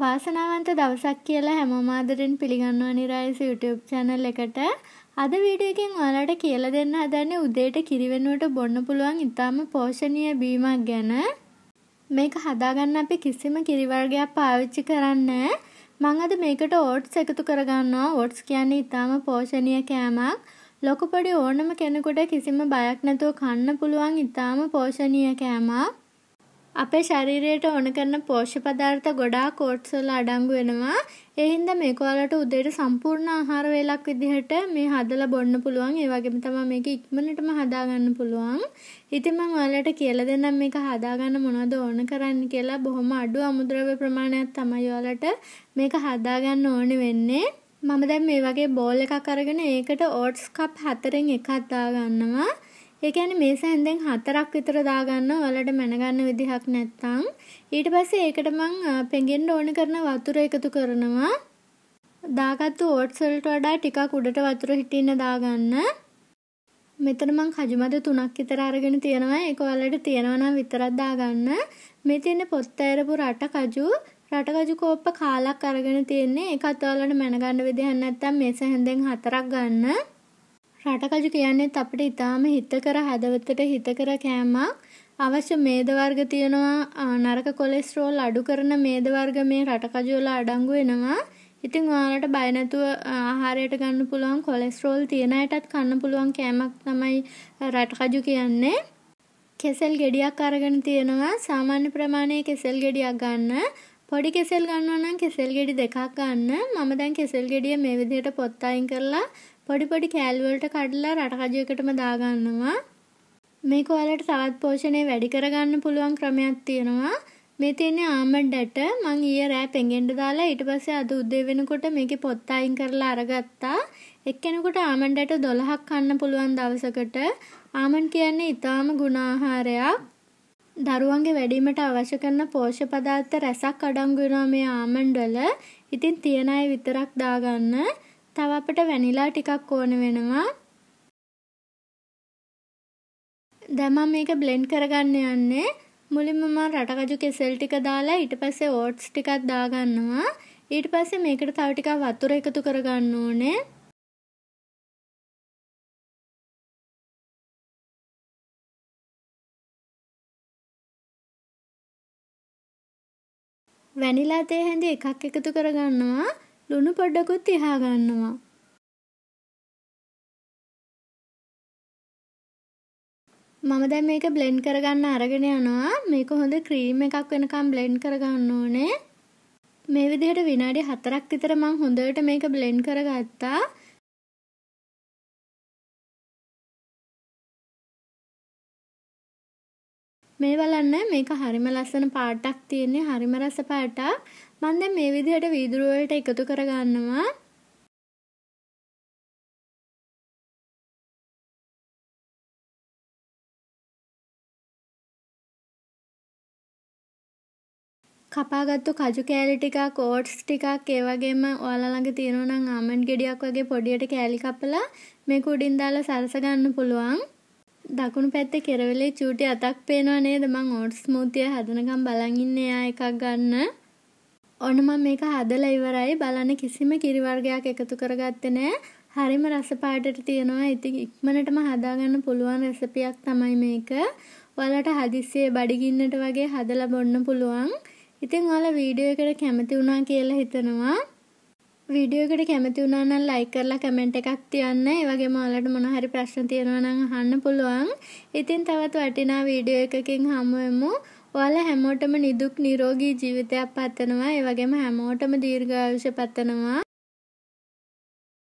වාසනාවන්ත දවසක් කියලා හැමෝම ආදරෙන් පිළිගන්නවා නිරායස YouTube channel එකට. අද වීඩියෝ එකෙන් ඔයාලට කියලා දෙන්න හදන්නේ උදේට කිරි වෙනුවට බොන්න පුළුවන් ඉතාම පෝෂණීය බීමක් ගැන. මේක හදාගන්න අපි කිසිම කිරි වර්ගයක් පාවිච්චි කරන්නේ මං අද මේකට ඕට්ස් එකතු කරගන්නවා. ඕට්ස් කියන්නේ ඉතාම පෝෂණීය කෑමක්. ලොකු පොඩි ඕනම කෙනෙකුට කිසිම බයක් නැතුව කන්න පුළුවන් ඉතාම පෝෂණීය කෑමක්. අපේ ශරීරයට ඕන කරන පෝෂ්‍ය පදාර්ථ ගොඩාක් ඕට්ස් වල අඩංගු වෙනවා. ඒ හින්දා මේක ඔයාලට උදේට සම්පූර්ණ ආහාර වේලක් විදිහට මේ හදලා බොන්න පුළුවන්. ඒ වගේම තමයි මේක ඉක්මනටම හදාගන්න පුළුවන්. ඉතින් මම ඔයාලට කියලා දෙන්නම් මේක හදාගන්න මොනවද ඕන කරන්න කියලා. බොහොම අඩු අමුද්‍රව්‍ය ප්‍රමාණයක් තමයි ඔයාලට මේක හදාගන්න ඕනේ වෙන්නේ. මම දැන් මේ වගේ බෝල් එකක් අරගෙන ඒකට ඕට්ස් කප් හතරෙන් එකක් දාගන්නවා. ඒ කියන්නේ මේ සැන්දෙන් හතරක් විතර දාගන්න වලට මැනගන්න විදිහක් නැත්තම් ඊට පස්සේ ඒකට මං පෙඟෙන්න ඕන කරන වතුර එකතු කරනවා. දාගත්තු ඕට්ස් වලට වඩා ටිකක් උඩට වතුර හිටින්න දාගන්න. මෙතන මං කජුමද තුනක් විතර අරගෙන තියෙනවා ඒක ඔයාලට තියෙනවා නම් විතරක් දාගන්න මේ තියෙන පොත් ඇරපු රට කජු රට කජු කෝප්ප කාලක් අරගෙන තියෙන්නේ ඒකත් ඔයාලට මැනගන්න විදිහක් නැත්තම් මේස හැන්දෙන් හතරක් ගන්න රටකජු කියන්නේත් අපිට ඊටාම හිතකර හදවතට හිතකර කෑමක් අවශ්‍ය මේද වර්ග තියෙනවා නරක කොලෙස්ටරෝල් අඩු කරන මේද වර්ග මේ රටකජු වල අඩංගු වෙනවා. ඉතින් ඔයාලට බය නැතුව ආහාරයට ගන්න පුළුවන් කොලෙස්ටරෝල් තියෙන අයටත් කන්න පුළුවන් කෑමක් තමයි රටකජු කියන්නේ. කෙසෙල් ගෙඩියක් අරගෙන තියෙනවා. සාමාන්‍ය ප්‍රමාණයේ කෙසෙල් ගෙඩියක් ගන්න. පොඩි කෙසෙල් ගන්නවා නම් කෙසෙල් ගෙඩි දෙකක් ගන්න. මම දැන් කෙසෙල් ගෙඩිය මේ විදිහට පොත් අයින් කරලා පොඩි පොඩි කෑල් වලට කඩලා රට කජයකටම දාගන්නවා. මේක ඔයාලට තවත් පෝෂණය වැඩි කරගන්න පුළුවන් ක්‍රමයක් තියෙනවා. මේ තියෙන්නේ ආමඩ් ඇට මං ඊයේ රෑ පෙඟෙන්න දාලා ඊට පස්සේ අද උදේ වෙනකොට මේකේ පොත් අයින් කරලා අරගත්තා. එක්කෙනෙකුට ආමඩ් ඇට 12ක් කන්න පුළුවන් දවසකට ආමන් කියන්නේ ඊටාම ගුණාහාරයක්. දරුවන්ගේ වැඩීමට අවශ්‍ය කරන පෝෂ්‍ය පදාර්ථ රැසක් අඩංගු වෙනවා මේ ආමන්ඩ් වල. ඉතින් තියන අය විතරක් දාගන්න. තව අපට වැනිලා ටිකක් ඕන වෙනවා. දැන් මම මේක බ්ලෙන්ඩ් කරගන්න යන්නේ. මුලින්ම මම රටකජු කෙසෙල් ටික දාලා ඊට පස්සේ ඕට්ස් ටිකක් දාගන්නවා. ඊට පස්සේ මේකට තව ටිකක් වතුර එකතු කරගන්න ඕනේ. වැනිලා තේ හැඳි එකක් එකතු කරගන්නවා ලුණු පොඩකුත් එහා ගන්නවා. මම දැන් මේක බ්ලෙන්ඩ් කරගන්න අරගෙන යනවා. මේක හොඳ ක්‍රීම් එකක් වෙනකම් බ්ලෙන්ඩ් කරගන්න ඕනේ. මේ විදිහට විනාඩි 4ක් විතර මම හොඳට මේක බ්ලෙන්ඩ් කරගත්තා. මේ බලන්න මේක හරිම ලස්සන පාටක් තියෙන්නේ හරිම රස පාටක්. මම දැන් මේ විදිහට වීදුරු වලට එකතු කරගන්නවා. කපාගත්තු කජු කෑලි ටිකක් ඕට්ස් ටිකක් ඒ වගේම ඔයාලා ළඟ තියෙනවා නම් ආමන්ඩ් ගෙඩියක් වගේ පොඩියට කෑලි කපලා මේක උඩින් දාලා සරස ගන්න පුළුවන්. දකුණු පැත්තේ කෙරවලේ චූටි අතක් පේනවා නේද මං ඕට්ස් ස්මූතිය හදනකම් බලන් ඉන්නේ එයා එකක් ගන්න. ඔන්න මම මේක හදලා ඉවරයි බලන්න කිසිම කිරි වර්ගයක් එකතු කරගත්තේ නැහැ. හරිම රස පාටට තියෙනවා. ඉතින් ඉක්මනටම හදාගන්න පුළුවන් රෙසිපියක් තමයි මේක. ඔයාලට හදිස්සියේ බඩගින්නට වගේ හදලා බොන්න පුළුවන්. ඉතින් ඔයාලා වීඩියෝ එකට කැමති වුණා කියලා හිතනවා. වීඩියෝ එකට කැමති වුණා නම් ලයික් කරලා කමෙන්ට් එකක් තියන්න. ඒ වගේම ඔයාලට මොන හරි ප්‍රශ්න තියෙනවා නම් අහන්න පුළුවන්. ඉතින් තවත් වටිනා වීඩියෝ එකකින් හමු වෙමු. ඔයාලා හැමෝටම නිදුක් නිරෝගී ජීවිතයක් පතනවා. ඒ වගේම හැමෝටම දීර්ඝායුෂ පතනවා.